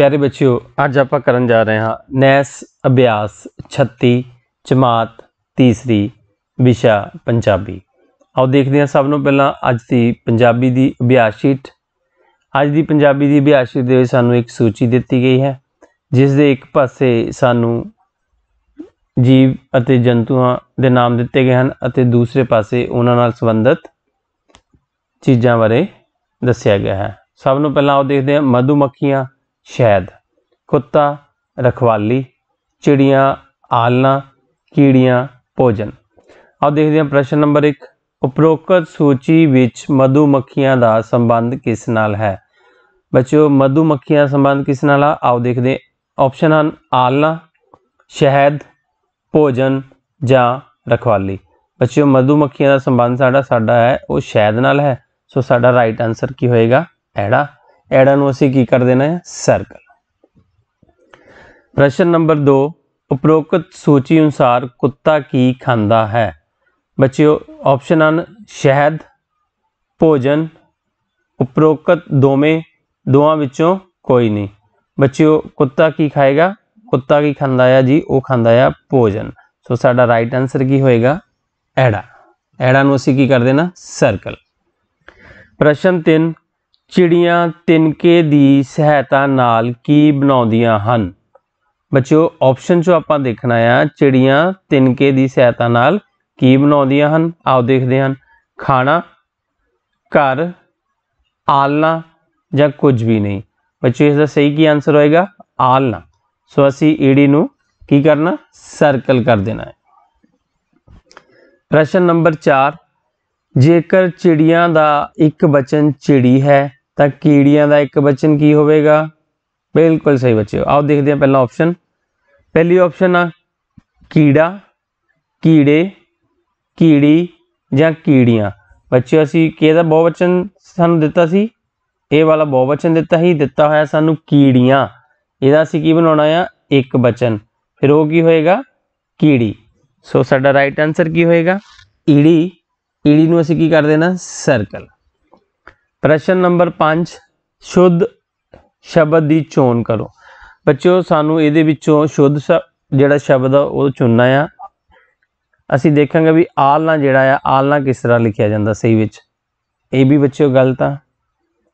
ਪਿਆਰੇ ਬੱਚਿਓ ਅੱਜ ਆਪਾਂ ਕਰਨ ਜਾ ਰਹੇ ਹਾਂ ਨੈਸ ਅਭਿਆਸ 36 ਜਮਾਤ ਤੀਸਰੀ ਵਿਸ਼ਾ ਪੰਜਾਬੀ ਆਓ ਦੇਖਦੇ ਹਾਂ ਸਭ ਨੂੰ ਪਹਿਲਾਂ ਅੱਜ ਦੀ ਪੰਜਾਬੀ ਦੀ ਅਭਿਆਸ ਸ਼ੀਟ ਅੱਜ ਦੀ ਪੰਜਾਬੀ ਦੀ ਅਭਿਆਸ ਸ਼ੀਟ ਦੇ ਵਿੱਚ ਸਾਨੂੰ ਇੱਕ ਸੂਚੀ ਦਿੱਤੀ ਗਈ ਹੈ ਜਿਸ ਦੇ ਇੱਕ ਪਾਸੇ ਸਾਨੂੰ ਜੀਵ ਅਤੇ ਜੰਤੂਆਂ ਦੇ ਨਾਮ ਦਿੱਤੇ ਗਏ ਹਨ ਅਤੇ ਦੂਸਰੇ ਪਾਸੇ ਉਹਨਾਂ ਨਾਲ ਸੰਬੰਧਿਤ ਚੀਜ਼ਾਂ ਬਾਰੇ ਦੱਸਿਆ ਗਿਆ ਹੈ ਸਭ ਨੂੰ ਪਹਿਲਾਂ ਆਓ ਦੇਖਦੇ ਹਾਂ ਮਧੂ ਮੱਖੀਆਂ ਸ਼ਹਿਦ ਕੁੱਤਾ ਰਖਵਾਲੀ ਚਿੜੀਆਂ ਆਲਣਾ ਕੀੜੀਆਂ ਭੋਜਨ ਆਓ ਦੇਖਦੇ ਹਾਂ ਪ੍ਰਸ਼ਨ ਨੰਬਰ 1 ਉਪਰੋਕਤ ਸੂਚੀ ਵਿੱਚ ਮਧੂਮੱਖੀਆਂ ਦਾ ਸੰਬੰਧ ਕਿਸ ਨਾਲ ਹੈ ਬੱਚਿਓ ਮਧੂਮੱਖੀਆਂ ਸੰਬੰਧ ਕਿਸ ਨਾਲ ਆ ਆਓ ਦੇਖਦੇ ਆਪਸ਼ਨ ਹਨ ਆਲਣਾ ਸ਼ਹਿਦ ਭੋਜਨ ਜਾਂ ਰਖਵਾਲੀ ਬੱਚਿਓ ਮਧੂਮੱਖੀਆਂ ਦਾ ਸੰਬੰਧ ਸਾਡਾ ਸਾਡਾ ਹੈ ਉਹ ਸ਼ਹਿਦ ਨਾਲ ਹੈ ਸੋ ਸਾਡਾ ਰਾਈਟ ਆਨਸਰ ਕੀ ਹੋਏਗਾ ਐੜਾ ਐੜਾ ਨੂੰ ਅਸੀਂ ਕੀ ਕਰ ਦੇਣਾ ਹੈ ਸਰਕਲ ਪ੍ਰਸ਼ਨ ਨੰਬਰ 2 ਉਪਰੋਕਤ ਸੂਚੀ ਅਨੁਸਾਰ ਕੁੱਤਾ ਕੀ ਖਾਂਦਾ ਹੈ ਬੱਚਿਓ ਆਪਸ਼ਨ ਹਨ ਸ਼ਹਿਦ ਭੋਜਨ ਉਪਰੋਕਤ ਦੋਵੇਂ ਦੋਵਾਂ ਵਿੱਚੋਂ ਕੋਈ ਨਹੀਂ ਬੱਚਿਓ ਕੁੱਤਾ ਕੀ ਖਾਏਗਾ ਕੁੱਤਾ ਕੀ ਖਾਂਦਾ ਹੈ ਜੀ ਉਹ ਖਾਂਦਾ ਹੈ ਭੋਜਨ ਸੋ ਸਾਡਾ ਰਾਈਟ ਆਨਸਰ ਕੀ ਹੋਏਗਾ ਐੜਾ ਐੜਾ ਨੂੰ ਅਸੀਂ ਕੀ ਕਰ ਦੇਣਾ ਸਰਕਲ ਪ੍ਰਸ਼ਨ 3 ਚਿੜੀਆਂ ਤਿਨਕੇ ਦੀ ਸਹਾਇਤਾ ਨਾਲ ਕੀ ਬਣਾਉਂਦੀਆਂ ਹਨ ਬੱਚਿਓ ਆਪਸ਼ਨ ਜੋ ਆਪਾਂ ਦੇਖਣਾ ਆ ਚਿੜੀਆਂ ਤਿਨਕੇ ਦੀ ਸਹਾਇਤਾ ਨਾਲ ਕੀ ਬਣਾਉਂਦੀਆਂ ਹਨ ਆਓ ਦੇਖਦੇ ਹਾਂ ਖਾਣਾ ਘਰ ਆਲਣਾ ਜਾਂ ਕੁਝ ਵੀ ਨਹੀਂ ਬੱਚਿਓ ਇਸ ਦਾ ਸਹੀ ਕੀ ਆਨਸਰ ਹੋਏਗਾ ਆਲਣਾ ਸੋ ਅਸੀਂ ਈਡੀ ਨੂੰ ਕੀ ਕਰਨਾ ਸਰਕਲ ਕਰ ਦੇਣਾ ਹੈ ਪ੍ਰਸ਼ਨ ਨੰਬਰ 4 ਜੇਕਰ ਚਿੜੀਆਂ ਦਾ ਇੱਕ ਬਚਨ ਚਿੜੀ ਹੈ ਤਾਂ ਕੀੜੀਆਂ ਦਾ ਇੱਕ ਬਚਨ ਕੀ ਹੋਵੇਗਾ ਬਿਲਕੁਲ ਸਹੀ ਬੱਚਿਓ ਆਓ ਦੇਖਦੇ ਹਾਂ ਪਹਿਲਾ ਆਪਸ਼ਨ ਪਹਿਲੀ ਆਪਸ਼ਨ ਆ ਕੀੜਾ ਕੀੜੇ ਕੀੜੀ ਜਾਂ ਕੀੜੀਆਂ ਬੱਚਿਓ ਅਸੀਂ ਕਿਹਦਾ ਬਹੁਵਚਨ ਸਾਨੂੰ ਦਿੱਤਾ ਸੀ ਇਹ ਵਾਲਾ ਬਹੁਵਚਨ ਦਿੱਤਾ ਹੀ ਦਿੱਤਾ ਹੋਇਆ ਸਾਨੂੰ ਕੀੜੀਆਂ ਇਹਦਾ ਅਸੀਂ ਕੀ ਬਣਾਉਣਾ ਆ ਇੱਕ ਬਚਨ ਫਿਰ ਉਹ ਕੀ ਹੋਏਗਾ ਕੀੜੀ ਸੋ ਸਾਡਾ ਰਾਈਟ ਆਨਸਰ ਕੀ ਹੋਏਗਾ ਈੜੀ ਈੜੀ ਨੂੰ ਅਸੀਂ ਕੀ ਕਰ ਦੇਣਾ ਸਰਕਲ ਪ੍ਰਸ਼ਨ ਨੰਬਰ 5 ਸ਼ੁੱਧ ਸ਼ਬਦ ਦੀ ਚੋਣ ਕਰੋ ਬੱਚਿਓ ਸਾਨੂੰ ਇਹਦੇ ਵਿੱਚੋਂ ਸ਼ੁੱਧ ਜਿਹੜਾ ਸ਼ਬਦ ਆ ਉਹ ਚੁਣਨਾ ਆ ਅਸੀਂ ਦੇਖਾਂਗੇ ਵੀ ਆਲਨਾ ਜਿਹੜਾ ਆ ਆਲਨਾ ਕਿਸ ਤਰ੍ਹਾਂ ਲਿਖਿਆ ਜਾਂਦਾ ਸਹੀ ਵਿੱਚ ਇਹ ਵੀ ਬੱਚਿਓ ਗਲਤ ਆ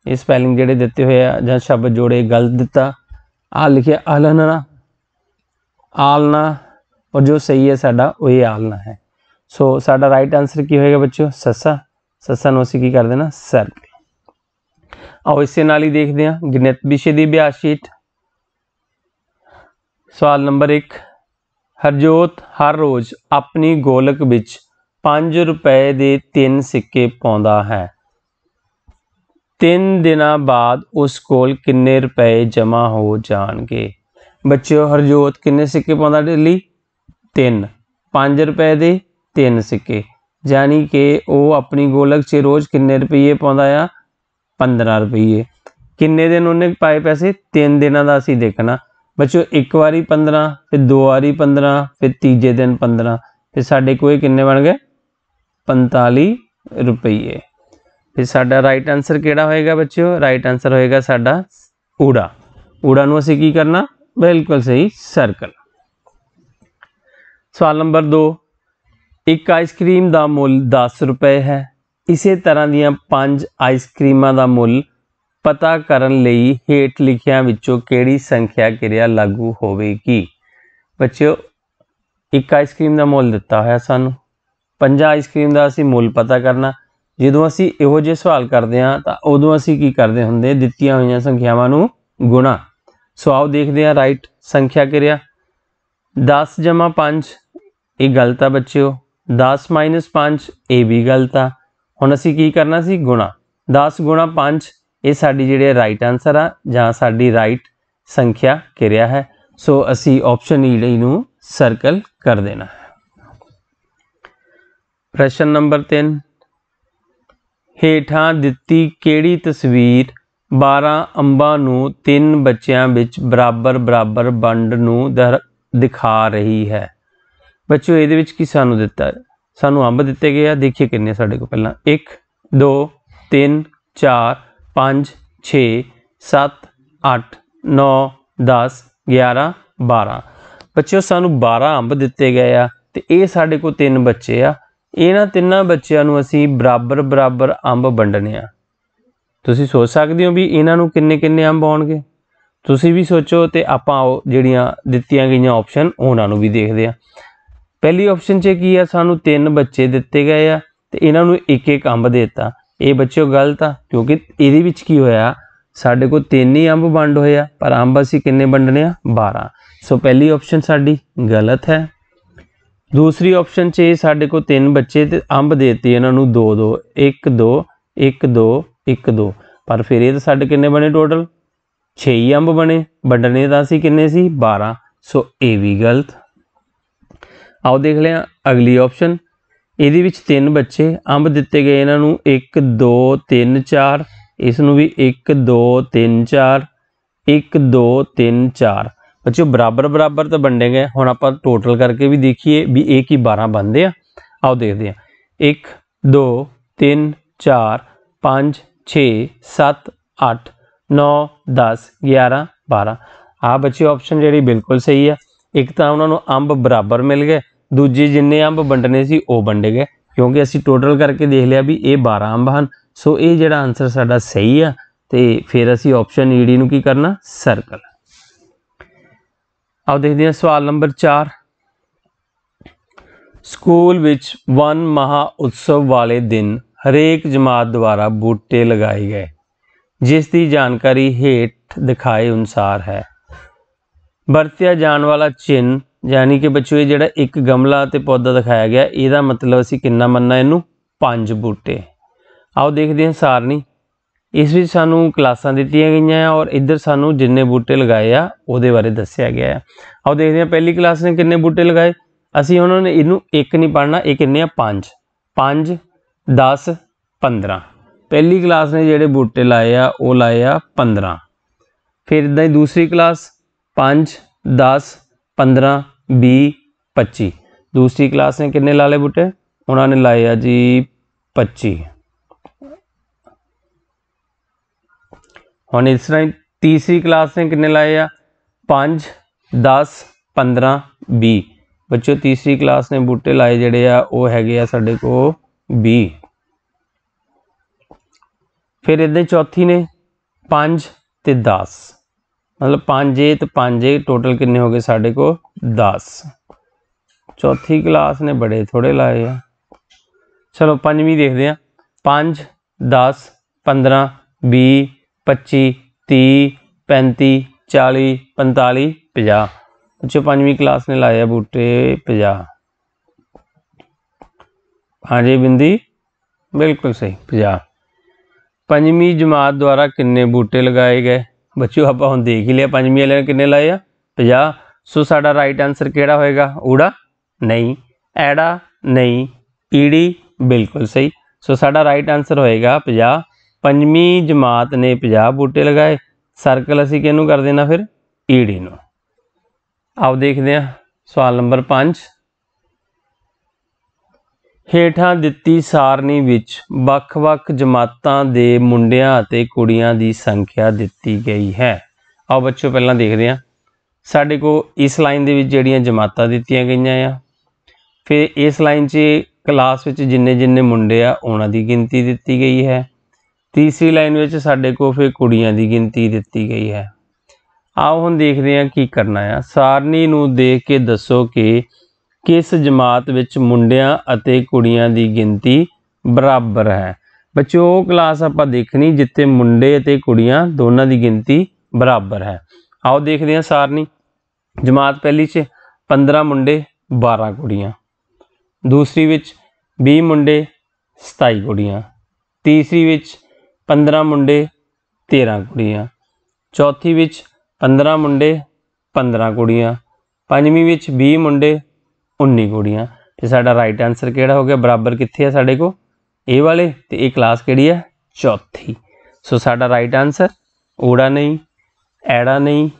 ਇਹ ਸਪੈਲਿੰਗ ਜਿਹੜੇ ਦਿੱਤੇ ਹੋਏ ਆ ਜਾਂ ਸ਼ਬਦ ਜੋੜੇ ਗਲਤ ਦਿੱਤਾ ਆ ਲਿਖਿਆ ਆਲਨਾ ਆਲਨਾ ਔਰ ਜੋ ਸਹੀ ਹੈ ਸਾਡਾ ਉਹ ਇਹ ਆਲਨਾ ਹੈ ਸੋ ਸਾਡਾ ਰਾਈਟ ਆਨਸਰ ਕੀ ਹੋਏਗਾ ਬੱਚਿਓ ਸੱਸਾ ਸੱਸਾ ਨੂੰ ਅਸੀਂ ਕੀ ਕਰ ਦੇਣਾ ਸਰ ਆਓ ਇਸੇ ਨਾਲ ਹੀ ਦੇਖਦੇ ਹਾਂ ਗਣਿਤ ਵਿਸ਼ੇ ਦੀ ਅਭਿਆਸ ਸ਼ੀਟ ਸਵਾਲ ਨੰਬਰ 1 ਹਰਜੋਤ ਹਰ ਰੋਜ਼ ਆਪਣੀ ਗੋਲਕ ਵਿੱਚ 5 ਰੁਪਏ ਦੇ 3 ਸਿੱਕੇ ਪਾਉਂਦਾ ਹੈ 3 ਦਿਨਾਂ ਬਾਅਦ ਉਸ ਕੋਲ ਕਿੰਨੇ ਰੁਪਏ ਜਮ੍ਹਾਂ ਹੋ ਜਾਣਗੇ ਬੱਚਿਓ ਹਰਜੋਤ ਕਿੰਨੇ ਸਿੱਕੇ ਪਾਉਂਦਾ ਡੇਲੀ 3 5 ਰੁਪਏ ਦੇ 3 ਸਿੱਕੇ ਯਾਨੀ ਕਿ ਉਹ ਆਪਣੀ ਗੋਲਕ 'ਚ ਰੋਜ਼ ਕਿੰਨੇ ਰੁਪਏ ਪਾਉਂਦਾ ਆ 15 ਰੁਪਏ ਕਿੰਨੇ ਦਿਨ ਉਹਨੇ ਪਾਏ ਪੈਸੇ 3 ਦਿਨਾਂ ਦਾ ਅਸੀਂ ਦੇਖਣਾ ਬੱਚੋ ਇੱਕ ਵਾਰੀ 15 ਫਿਰ ਦੋ ਵਾਰੀ 15 ਫਿਰ ਤੀਜੇ ਦਿਨ 15 ਫਿਰ ਸਾਡੇ ਕੋਲ ਕਿੰਨੇ ਬਣ ਗਏ 45 ਰੁਪਏ ਫਿਰ ਸਾਡਾ ਰਾਈਟ ਆਨਸਰ ਕਿਹੜਾ ਹੋਏਗਾ ਬੱਚਿਓ ਰਾਈਟ ਆਨਸਰ ਹੋਏਗਾ ਸਾਡਾ ਊੜਾ ਊੜਾ ਨੂੰ ਅਸੀਂ ਕੀ ਕਰਨਾ ਬਿਲਕੁਲ ਸਹੀ ਸਰਕਲ ਸਵਾਲ ਨੰਬਰ 2 ਇੱਕ ਆਈਸਕ੍ਰੀਮ ਦਾ ਮੁੱਲ 10 ਰੁਪਏ ਹੈ ਇਸੇ ਤਰ੍ਹਾਂ ਦੀਆਂ ਪੰਜ ਆਈਸਕ੍ਰੀਮਾਂ ਦਾ ਮੁੱਲ ਪਤਾ ਕਰਨ ਲਈ ਹੇਠ ਲਿਖਿਆਂ ਵਿੱਚੋਂ ਕਿਹੜੀ ਸੰਖਿਆ ਕਿਰਿਆ ਲਾਗੂ ਹੋਵੇਗੀ ਬੱਚਿਓ ਇੱਕ ਆਈਸਕ੍ਰੀਮ ਦਾ ਮੁੱਲ ਦਿੱਤਾ ਹੋਇਆ ਸਾਨੂੰ ਪੰਜਾਂ ਆਈਸਕ੍ਰੀਮ ਦਾ ਅਸੀਂ ਮੁੱਲ ਪਤਾ ਕਰਨਾ ਜਦੋਂ ਅਸੀਂ ਇਹੋ ਜਿਹੇ ਸਵਾਲ ਕਰਦੇ ਹਾਂ ਤਾਂ ਉਦੋਂ ਅਸੀਂ ਕੀ ਕਰਦੇ ਹੁੰਦੇ ਦਿੱਤੀਆਂ ਹੋਈਆਂ ਸੰਖਿਆਵਾਂ ਨੂੰ ਗੁਣਾ ਸੋ ਆਓ ਦੇਖਦੇ ਹਾਂ ਰਾਈਟ ਸੰਖਿਆ ਕਿਰਿਆ 10 5 ਇਹ ਗਲਤ ਆ ਬੱਚਿਓ 10 5 ਇਹ ਵੀ ਗਲਤ ਆ ਹੁਣ ਅਸੀਂ ਕੀ ਕਰਨਾ ਸੀ ਗੁਣਾ 10 ਗੁਣਾ 5 ਇਹ ਸਾਡੀ ਜਿਹੜੇ ਰਾਈਟ ਆਨਸਰ ਆ ਜਾਂ ਸਾਡੀ ਰਾਈਟ ਸੰਖਿਆ ਕਿਰਿਆ ਹੈ ਸੋ ਅਸੀਂ ਆਪਸ਼ਨ e ਈ ਨੂੰ ਸਰਕਲ ਕਰ ਦੇਣਾ ਹੈ ਪ੍ਰਸ਼ਨ ਨੰਬਰ 3 ਹੇਠਾਂ ਦਿੱਤੀ ਕਿਹੜੀ ਤਸਵੀਰ 12 ਅੰਬਾਂ ਨੂੰ ਤਿੰਨ ਬੱਚਿਆਂ ਵਿੱਚ ਬਰਾਬਰ ਬਰਾਬਰ ਵੰਡ ਨੂੰ ਦਿਖਾ ਰਹੀ ਹੈ ਬੱਚੋ ਇਹਦੇ ਵਿੱਚ ਕੀ ਸਾਨੂੰ ਦਿੱਤਾ ਹੈ ਸਾਨੂੰ ਅੰਬ ਦਿੱਤੇ ਗਏ ਆ ਦੇਖੀਏ ਕਿੰਨੇ ਸਾਡੇ ਕੋਲ ਪਹਿਲਾਂ 1 2 3 4 5 6 7 8 9 10 11 12 ਬੱਚਿਓ ਸਾਨੂੰ 12 ਅੰਬ ਦਿੱਤੇ ਗਏ ਆ ਤੇ ਇਹ ਸਾਡੇ ਕੋਲ ਤਿੰਨ ਬੱਚੇ ਆ ਇਹਨਾਂ ਤਿੰਨਾਂ ਬੱਚਿਆਂ ਨੂੰ ਅਸੀਂ ਬਰਾਬਰ ਬਰਾਬਰ ਅੰਬ ਵੰਡਨੇ ਆ ਤੁਸੀਂ ਸੋਚ ਸਕਦੇ ਹੋ ਵੀ ਇਹਨਾਂ ਨੂੰ ਕਿੰਨੇ ਕਿੰਨੇ ਅੰਬ ਆਉਣਗੇ ਤੁਸੀਂ ਵੀ ਸੋਚੋ ਤੇ ਆਪਾਂ ਜਿਹੜੀਆਂ ਦਿੱਤੀਆਂ ਗਈਆਂ ਆਪਸ਼ਨ ਉਹਨਾਂ ਨੂੰ ਵੀ ਦੇਖਦੇ ਆ ਪਹਿਲੀ ਆਪਸ਼ਨ 'ਚ ਕੀ ਆ ਸਾਨੂੰ ਤਿੰਨ ਬੱਚੇ ਦਿੱਤੇ ਗਏ ਆ ਤੇ ਇਹਨਾਂ ਨੂੰ ਇੱਕ ਇੱਕ ਅੰਬ ਦਿੱਤਾ ਇਹ ਬੱਚਿਓ ਗਲਤ ਆ ਕਿਉਂਕਿ ਇਹਦੇ ਵਿੱਚ ਕੀ ਹੋਇਆ ਸਾਡੇ ਕੋਲ ਤਿੰਨ ਹੀ ਅੰਬ ਵੰਡ ਹੋਏ ਆ ਪਰ ਅੰਬ ਅਸੀਂ ਕਿੰਨੇ ਵੰਡਨੇ ਆ 12 ਸੋ ਪਹਿਲੀ ਆਪਸ਼ਨ ਸਾਡੀ ਗਲਤ ਹੈ ਦੂਸਰੀ ਆਪਸ਼ਨ 'ਚ ਸਾਡੇ ਕੋਲ ਤਿੰਨ ਬੱਚੇ ਤੇ ਅੰਬ ਦਿੱਤੇ ਇਹਨਾਂ ਨੂੰ 2 2 1 2 1 2 1 2 ਪਰ ਫਿਰ ਇਹ ਤਾਂ ਸਾਡੇ ਕਿੰਨੇ ਬਣੇ ਟੋਟਲ 6 ਅੰਬ ਬਣੇ ਵੰਡਨੇ ਤਾਂ ਅਸੀਂ ਕਿੰਨੇ ਸੀ 12 ਸੋ ਇਹ ਵੀ ਗਲਤ ਆਓ ਦੇਖ ਲਿਆ ਅਗਲੀ ਆਪਸ਼ਨ ਇਹਦੇ ਵਿੱਚ ਤਿੰਨ ਬੱਚੇ ਅੰਬ ਦਿੱਤੇ ਗਏ ਇਹਨਾਂ ਨੂੰ 1 2 3 4 ਇਸ ਨੂੰ ਵੀ 1 2 3 4 1 2 3 4 ਬੱਚੋ ਬਰਾਬਰ ਬਰਾਬਰ ਤਾਂ ਵੰਡੇ ਗਏ ਹੁਣ ਆਪਾਂ ਟੋਟਲ ਕਰਕੇ ਵੀ ਦੇਖੀਏ ਵੀ ਇਹ ਕੀ 12 ਬੰਦੇ ਆ ਆਓ ਦੇਖਦੇ ਆ 1 2 3 4 5 6 7 8 9 10 11 12 ਆ ਬੱਚੇ ਆਪਸ਼ਨ ਜਿਹੜੀ ਬਿਲਕੁਲ ਸਹੀ ਆ ਇੱਕ ਤਾਂ ਉਹਨਾਂ ਨੂੰ ਅੰਬ ਬਰਾਬਰ ਮਿਲ ਗਏ ਦੂਜੇ ਜਿੰਨੇ ਅੰਬ ਵੰਡਨੇ ਸੀ ਉਹ ਵੰਡੇ ਗਏ ਕਿਉਂਕਿ ਅਸੀਂ ਟੋਟਲ ਕਰਕੇ ਦੇਖ ਲਿਆ ਵੀ ਇਹ 12 ਅੰਬ ਹਨ ਸੋ ਇਹ ਜਿਹੜਾ ਆਨਸਰ ਸਾਡਾ ਸਹੀ ਆ ਤੇ ਫਿਰ ਅਸੀਂ ਆਪਸ਼ਨ ਈਡੀ ਨੂੰ ਕੀ ਕਰਨਾ ਸਰਕਲ ਆਓ ਦੇਖਦੇ ਹਾਂ ਸਵਾਲ ਨੰਬਰ 4 ਸਕੂਲ ਵਿੱਚ ਵਨ ਮਹਾ ਉਤਸਵ ਵਾਲੇ ਦਿਨ ਹਰੇਕ ਜਮਾਤ ਦੁਆਰਾ ਬੂਟੇ ਲਗਾਏ ਗਏ ਜਿਸ ਦੀ ਜਾਣਕਾਰੀ ਹੇਠ ਦਿਖਾਏ ਅਨੁਸਾਰ ਹੈ ਵਰਤਿਆ ਜਾਣ ਵਾਲਾ ਚਿੰਨ ਯਾਨੀ ਕਿ ਬੱਚਿਓ ਇਹ ਜਿਹੜਾ ਇੱਕ ਗਮਲਾ ਤੇ ਪੌਦਾ ਦਿਖਾਇਆ ਗਿਆ ਇਹਦਾ ਮਤਲਬ ਅਸੀਂ ਕਿੰਨਾ ਮੰਨਣਾ ਇਹਨੂੰ ਪੰਜ ਬੂਟੇ ਆਓ ਦੇਖਦੇ ਹਾਂ ਸਾਰਨੀ ਇਸ ਵਿੱਚ ਸਾਨੂੰ ਕਲਾਸਾਂ ਦਿੱਤੀਆਂ ਗਈਆਂ ਆ ਔਰ ਇੱਧਰ ਸਾਨੂੰ ਜਿੰਨੇ ਬੂਟੇ ਲਗਾਏ ਆ ਉਹਦੇ ਬਾਰੇ ਦੱਸਿਆ ਗਿਆ ਆ ਆਓ ਦੇਖਦੇ ਹਾਂ ਪਹਿਲੀ ਕਲਾਸ ਨੇ ਕਿੰਨੇ ਬੂਟੇ ਲਗਾਏ ਅਸੀਂ ਉਹਨਾਂ ਨੇ ਇਹਨੂੰ ਇੱਕ ਨਹੀਂ ਪੜਨਾ ਇਹ ਕਿੰਨੇ ਆ 5 5 10 15 ਪਹਿਲੀ ਕਲਾਸ ਨੇ ਜਿਹੜੇ ਬੂਟੇ ਲਾਏ ਆ ਉਹ ਲਾਏ ਆ 15 ਫਿਰ ਇਦਾਂ ਹੀ ਦੂਸਰੀ ਕਲਾਸ 5 10 15 बी 25 ਦੂਸਰੀ ਕਲਾਸ ਨੇ ਕਿੰਨੇ ਲਾਲੇ ਬੂਟੇ ਉਹਨਾਂ ਨੇ ਲਾਏ ਆ ਜੀ 25 ਹੁਣ ਇਸ ਤਰ੍ਹਾਂ ਤੀਸਰੀ ਕਲਾਸ ਨੇ ਕਿੰਨੇ ਲਾਏ ਆ 5 10 15 20 ਬੱਚੋ ਤੀਸਰੀ ਕਲਾਸ ਨੇ ਬੂਟੇ ਲਾਏ ਜਿਹੜੇ ਆ ਉਹ ਹੈਗੇ ਆ ਸਾਡੇ ਕੋ 20 ਫਿਰ ਇਹਦੇ ਚੌਥੀ ਨੇ 5 ਤੇ 10 मतलब पाँच तो पाँच टोटल किन्ने हो गए साढ़े को दस चौथी क्लास ने बड़े थोड़े लाए हैं चलो पंजी देखते हैं पाँच दस पंद्रह भी पच्ची ती पैंती चाली पताली पाँ बच्चों पंजी क्लास ने लाए बूटे पाँ हाँ जी बिंदी बिल्कुल सही पाँ पंजी जमात द्वारा किन्ने बूटे लगाए गए ਬੱਚਿਓ ਆਪਾਂ ਹੁਣ ਦੇਖ ਹੀ ਲਿਆ ਪੰਜਵੀਂ ਵਾਲੇ ਨੇ ਕਿੰਨੇ ਲਾਏ ਆ 50 ਸੋ ਸਾਡਾ ਰਾਈਟ ਆਨਸਰ ਕਿਹੜਾ ਹੋਏਗਾ ਊੜਾ ਨਹੀਂ ਐੜਾ ਨਹੀਂ ਈੜੀ ਬਿਲਕੁਲ ਸਹੀ ਸੋ ਸਾਡਾ ਰਾਈਟ ਆਨਸਰ ਹੋਏਗਾ 50 ਪੰਜਵੀਂ ਜਮਾਤ ਨੇ 50 ਬੂਟੇ ਲਗਾਏ ਸਰਕਲ ਅਸੀਂ ਕਿਹਨੂੰ ਕਰ ਦੇਣਾ ਫਿਰ ਈੜੀ ਨੂੰ ਆਓ ਦੇਖਦੇ ਆ ਸਵਾਲ ਨੰਬਰ 5 ਹੇਠਾਂ ਦਿੱਤੀ ਸਾਰਣੀ ਵਿੱਚ ਵੱਖ-ਵੱਖ ਜਮਾਤਾਂ ਦੇ ਮੁੰਡਿਆਂ ਅਤੇ ਕੁੜੀਆਂ ਦੀ ਸੰਖਿਆ ਦਿੱਤੀ ਗਈ ਹੈ ਆਓ ਬੱਚਿਓ ਪਹਿਲਾਂ ਦੇਖਦੇ ਹਾਂ ਸਾਡੇ ਕੋਲ ਇਸ ਲਾਈਨ ਦੇ ਵਿੱਚ ਜਿਹੜੀਆਂ ਜਮਾਤਾਂ ਦਿੱਤੀਆਂ ਗਈਆਂ ਆ ਫਿਰ ਇਸ ਲਾਈਨ 'ਚ ਕਲਾਸ ਵਿੱਚ ਜਿੰਨੇ ਜਿੰਨੇ ਮੁੰਡੇ ਆ ਉਹਨਾਂ ਦੀ ਗਿਣਤੀ ਦਿੱਤੀ ਗਈ ਹੈ ਤੀਸਰੀ ਲਾਈਨ ਵਿੱਚ ਸਾਡੇ ਕੋਲ ਫਿਰ ਕੁੜੀਆਂ ਦੀ ਗਿਣਤੀ ਦਿੱਤੀ ਗਈ ਹੈ ਆਓ ਹੁਣ ਦੇਖਦੇ ਹਾਂ ਕੀ ਕਰਨਾ ਆ ਸਾਰਣੀ ਨੂੰ ਦੇਖ ਕੇ ਦੱਸੋ ਕਿ ਕਿਸ ਜਮਾਤ ਵਿੱਚ ਮੁੰਡਿਆਂ ਅਤੇ ਕੁੜੀਆਂ ਦੀ ਗਿਣਤੀ ਬਰਾਬਰ ਹੈ ਬੱਚਿਓ ਉਹ ਕਲਾਸ ਆਪਾਂ ਦੇਖਣੀ ਜਿੱਥੇ ਮੁੰਡੇ ਅਤੇ ਕੁੜੀਆਂ ਦੋਨਾਂ ਦੀ ਗਿਣਤੀ ਬਰਾਬਰ ਹੈ ਆਓ ਦੇਖਦੇ ਹਾਂ ਸਾਰਨੀ ਜਮਾਤ ਪਹਿਲੀ 'ਚ 15 ਮੁੰਡੇ 12 ਕੁੜੀਆਂ ਦੂਸਰੀ ਵਿੱਚ 20 ਮੁੰਡੇ 27 ਕੁੜੀਆਂ ਤੀਸਰੀ ਵਿੱਚ 15 ਮੁੰਡੇ 13 ਕੁੜੀਆਂ ਚੌਥੀ ਵਿੱਚ 15 ਮੁੰਡੇ 15 ਕੁੜੀਆਂ ਪੰਜਵੀਂ ਵਿੱਚ 20 ਮੁੰਡੇ उन्नी कुड़ियाँ तो साढ़ा राइट आंसर कि हो गया बराबर कितने है साढ़े को ए वाले तो ये क्लास कि चौथी सो साडा राइट आंसर ओड़ा नहीं ऐड़ा नहीं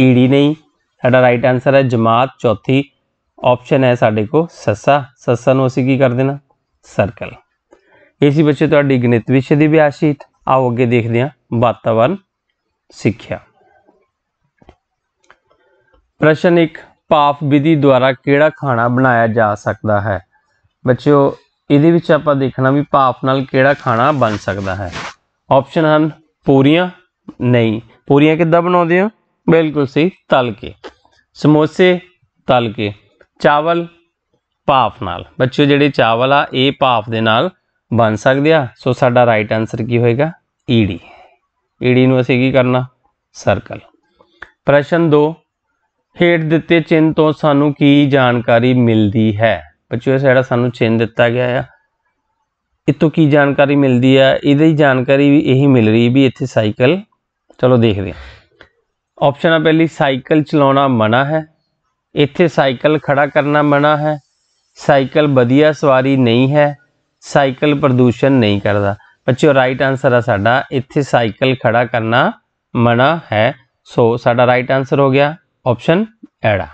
ईड़ी नहीं साड़ा राइट आंसर है जमात चौथी ऑप्शन है साढ़े को ससा ससा असी की कर देना सर्कल इसी बच्चे थोड़ी तो गणित विषय की ब्याशीत आओ अगे देखते हैं वातावरण सिक्ख्या प्रश्न एक ਪਾਪ ਵਿਧੀ ਦੁਆਰਾ ਕਿਹੜਾ ਖਾਣਾ ਬਣਾਇਆ ਜਾ ਸਕਦਾ ਹੈ ਬੱਚਿਓ ਇਹਦੇ ਵਿੱਚ ਆਪਾਂ ਦੇਖਣਾ ਵੀ ਪਾਪ ਨਾਲ ਕਿਹੜਾ ਖਾਣਾ ਬਣ ਸਕਦਾ ਹੈ ਆਪਸ਼ਨ ਹਨ ਪੂਰੀਆਂ ਨਹੀਂ ਪੂਰੀਆਂ ਕਿੱਦਾਂ ਬਣਾਉਂਦੇ ਹੋ ਬਿਲਕੁਲ ਸਹੀ ਤਲ ਕੇ ਸਮੋਸੇ ਤਲ ਕੇ ਚਾਵਲ ਪਾਪ ਨਾਲ ਬੱਚਿਓ ਜਿਹੜੇ ਚਾਵਲ ਆ ਇਹ ਪਾਪ ਦੇ ਨਾਲ ਬਣ ਸਕਦੇ ਆ ਸੋ ਸਾਡਾ ਰਾਈਟ ਆਨਸਰ ਕੀ ਹੋਏਗਾ ਈੜੀ ਈੜੀ ਨੂੰ ਅਸੀਂ ਕੀ ਕਰਨਾ ਸਰਕਲ ਪ੍ਰਸ਼ਨ 2 ਹੇਠ ਦਿੱਤੇ ਚਿੰਨ ਤੋਂ ਸਾਨੂੰ ਕੀ ਜਾਣਕਾਰੀ ਮਿਲਦੀ ਹੈ ਬੱਚਿਓ ਇਹ ਜਿਹੜਾ ਸਾਨੂੰ ਚਿੰਨ ਦਿੱਤਾ ਗਿਆ ਆ ਇਤੋਂ ਕੀ ਜਾਣਕਾਰੀ ਮਿਲਦੀ ਆ ਇਹਦੀ ਜਾਣਕਾਰੀ ਵੀ ਇਹੀ ਮਿਲ ਰਹੀ ਵੀ ਇੱਥੇ ਸਾਈਕਲ ਚਲੋ ਦੇਖਦੇ ਆ ਆਪਸ਼ਨ ਆ ਪਹਿਲੀ ਸਾਈਕਲ ਚਲਾਉਣਾ ਮਨਾ ਹੈ ਇੱਥੇ ਸਾਈਕਲ ਖੜਾ ਕਰਨਾ ਮਨਾ ਹੈ ਸਾਈਕਲ ਵਧੀਆ ਸਵਾਰੀ ਨਹੀਂ ਹੈ ਸਾਈਕਲ ਪ੍ਰਦੂਸ਼ਣ ਨਹੀਂ ਕਰਦਾ ਬੱਚਿਓ ਰਾਈਟ ਆਨਸਰ ਆ ਸਾਡਾ ਇੱਥੇ ਸਾਈਕਲ ਖੜਾ ਕਰਨਾ ਮਨਾ ਹੈ ਸੋ ਸਾਡਾ ਰਾਈਟ ਆਨਸਰ ਹੋ ਗਿਆ ਆਪਸ਼ਨ ਐੜਾ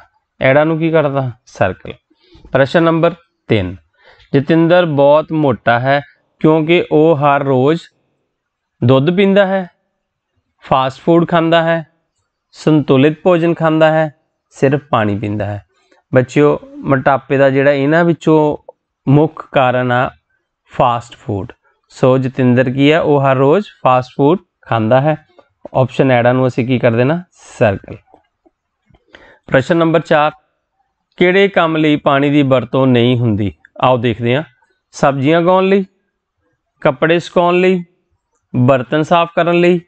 ਐੜਾ ਨੂੰ ਕੀ ਕਰਦਾ ਸਰਕਲ ਪ੍ਰਸ਼ਨ ਨੰਬਰ 3 ਜਤਿੰਦਰ ਬਹੁਤ ਮੋਟਾ ਹੈ ਕਿਉਂਕਿ ਉਹ ਹਰ ਰੋਜ਼ ਦੁੱਧ ਪੀਂਦਾ ਹੈ ਫਾਸਟ ਫੂਡ ਖਾਂਦਾ ਹੈ ਸੰਤੁਲਿਤ ਭੋਜਨ ਖਾਂਦਾ ਹੈ ਸਿਰਫ ਪਾਣੀ ਪੀਂਦਾ ਹੈ ਬੱਚਿਓ ਮੋਟਾਪੇ ਦਾ ਜਿਹੜਾ ਇਹਨਾਂ ਵਿੱਚੋਂ ਮੁੱਖ ਕਾਰਨ ਆ ਫਾਸਟ ਫੂਡ ਸੋ ਜਤਿੰਦਰ ਕੀ ਹੈ ਉਹ ਹਰ ਰੋਜ਼ ਫਾਸਟ ਫੂਡ ਖਾਂਦਾ ਹੈ ਆਪਸ਼ਨ ਐੜਾ ਨੂੰ ਅਸੀਂ ਕੀ ਕਰ ਦੇਣਾ ਸਰਕਲ ਪ੍ਰਸ਼ਨ ਨੰਬਰ 4 ਕਿਹੜੇ ਕੰਮ ਲਈ ਪਾਣੀ ਦੀ ਵਰਤੋਂ ਨਹੀਂ ਹੁੰਦੀ ਆਓ ਦੇਖਦੇ ਹਾਂ ਸਬਜ਼ੀਆਂ ਗਾਉਣ ਲਈ ਕੱਪੜੇ ਸੁਕਾਉਣ ਲਈ ਬਰਤਨ ਸਾਫ਼ ਕਰਨ ਲਈ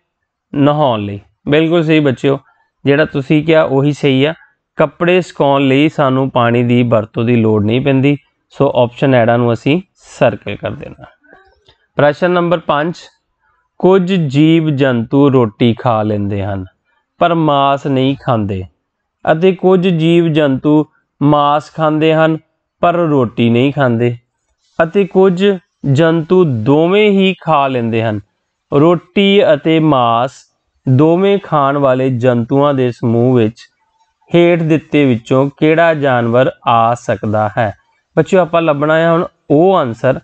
ਨਹਾਉਣ ਲਈ ਬਿਲਕੁਲ ਸਹੀ ਬੱਚਿਓ ਜਿਹੜਾ ਤੁਸੀਂ ਕਿਹਾ ਉਹੀ ਸਹੀ ਆ ਕੱਪੜੇ ਸੁਕਾਉਣ ਲਈ ਸਾਨੂੰ ਪਾਣੀ ਦੀ ਵਰਤੋਂ ਦੀ ਲੋੜ ਨਹੀਂ ਪੈਂਦੀ ਸੋ ਆਪਸ਼ਨ ਐਡਾ ਨੂੰ ਅਸੀਂ ਸਰਕਲ ਕਰ ਦੇਣਾ ਪ੍ਰਸ਼ਨ ਨੰਬਰ 5 ਕੁਝ ਜੀਵ ਜੰਤੂ ਰੋਟੀ ਖਾ ਲੈਂਦੇ ਹਨ ਪਰ ਮਾਸ ਨਹੀਂ ਖਾਂਦੇ ਅਤੇ ਕੁਝ ਜੀਵ ਜੰਤੂ ਮਾਸ ਖਾਂਦੇ ਹਨ ਪਰ ਰੋਟੀ ਨਹੀਂ ਖਾਂਦੇ ਅਤੇ ਕੁਝ ਜੰਤੂ ਦੋਵੇਂ ਹੀ ਖਾ ਲੈਂਦੇ ਹਨ ਰੋਟੀ ਅਤੇ ਮਾਸ ਦੋਵੇਂ ਖਾਣ ਵਾਲੇ ਜੰਤੂਆਂ ਦੇ ਸਮੂਹ ਵਿੱਚ ਹੇਠ ਦਿੱਤੇ ਵਿੱਚੋਂ ਕਿਹੜਾ ਜਾਨਵਰ ਆ ਸਕਦਾ ਹੈ ਬੱਚਿਓ ਆਪਾਂ ਲੱਭਣਾ ਹੈ ਹੁਣ ਉਹ ਆਨਸਰ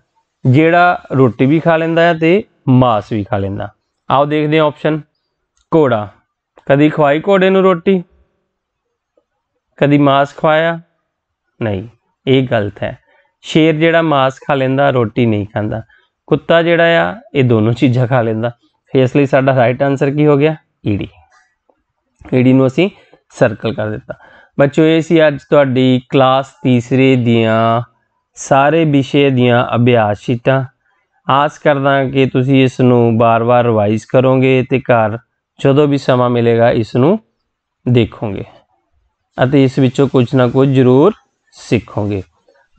ਜਿਹੜਾ ਰੋਟੀ ਵੀ ਖਾ ਲੈਂਦਾ ਹੈ ਤੇ ਮਾਸ ਵੀ ਖਾ ਲੈਂਦਾ ਆਓ ਦੇਖਦੇ ਹਾਂ ਆਪਸ਼ਨ ਘੋੜਾ ਕਦੀ ਖਵਾਈ ਘੋੜੇ ਨੂੰ ਰੋਟੀ ਕਦੀ ਮਾਸ ਖਵਾਇਆ ਨਹੀਂ ਇਹ ਗਲਤ ਹੈ ਸ਼ੇਰ ਜਿਹੜਾ ਮਾਸ ਖਾ ਲੈਂਦਾ ਰੋਟੀ ਨਹੀਂ ਖਾਂਦਾ ਕੁੱਤਾ ਜਿਹੜਾ ਆ ਇਹ ਦੋਨੋਂ ਚੀਜ਼ਾਂ ਖਾ ਲੈਂਦਾ ਇਸ ਲਈ ਸਾਡਾ ਰਾਈਟ ਆਨਸਰ ਕੀ ਹੋ ਗਿਆ ਈਡੀ ਈਡੀ ਨੂੰ ਅਸੀਂ ਸਰਕਲ ਕਰ ਦਿੱਤਾ ਬੱਚੋ ਇਹ ਸੀ ਅੱਜ ਤੁਹਾਡੀ ਕਲਾਸ ਤੀਸਰੇ ਦੀਆਂ ਸਾਰੇ ਵਿਸ਼ੇ ਦੀਆਂ ਅਭਿਆਸ ਸ਼ੀਟਾਂ ਆਸ ਕਰਦਾ ਕਿ ਤੁਸੀਂ ਇਸ ਨੂੰ ਬਾਰ-ਬਾਰ ਰਿਵਾਈਜ਼ ਕਰੋਗੇ ਤੇ ਘਰ ਜਦੋਂ ਵੀ ਸਮਾਂ ਮਿਲੇਗਾ ਇਸ ਨੂੰ ਦੇਖੋਗੇ ਅਤੇ ਇਸ ਵਿੱਚੋਂ ਕੁਝ ਨਾ ਕੁਝ ਜ਼ਰੂਰ ਸਿੱਖੋਗੇ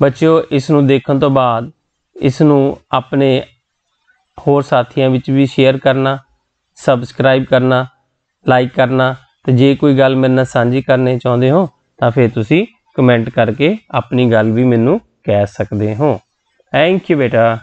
ਬੱਚਿਓ ਇਸ ਨੂੰ ਦੇਖਣ ਤੋਂ ਬਾਅਦ ਇਸ ਨੂੰ ਆਪਣੇ ਹੋਰ ਸਾਥੀਆਂ ਵਿੱਚ ਵੀ ਸ਼ੇਅਰ ਕਰਨਾ ਸਬਸਕ੍ਰਾਈਬ ਕਰਨਾ ਲਾਈਕ ਕਰਨਾ ਤੇ ਜੇ ਕੋਈ ਗੱਲ ਮੇਰੇ ਨਾਲ ਸਾਂਝੀ ਕਰਨੀ ਚਾਹੁੰਦੇ ਹੋ ਤਾਂ ਫਿਰ ਤੁਸੀਂ ਕਮੈਂਟ ਕਰਕੇ ਆਪਣੀ ਗੱਲ ਵੀ ਮੈਨੂੰ ਕਹਿ ਸਕਦੇ ਹੋ ਥੈਂਕ ਯੂ ਬੇਟਾ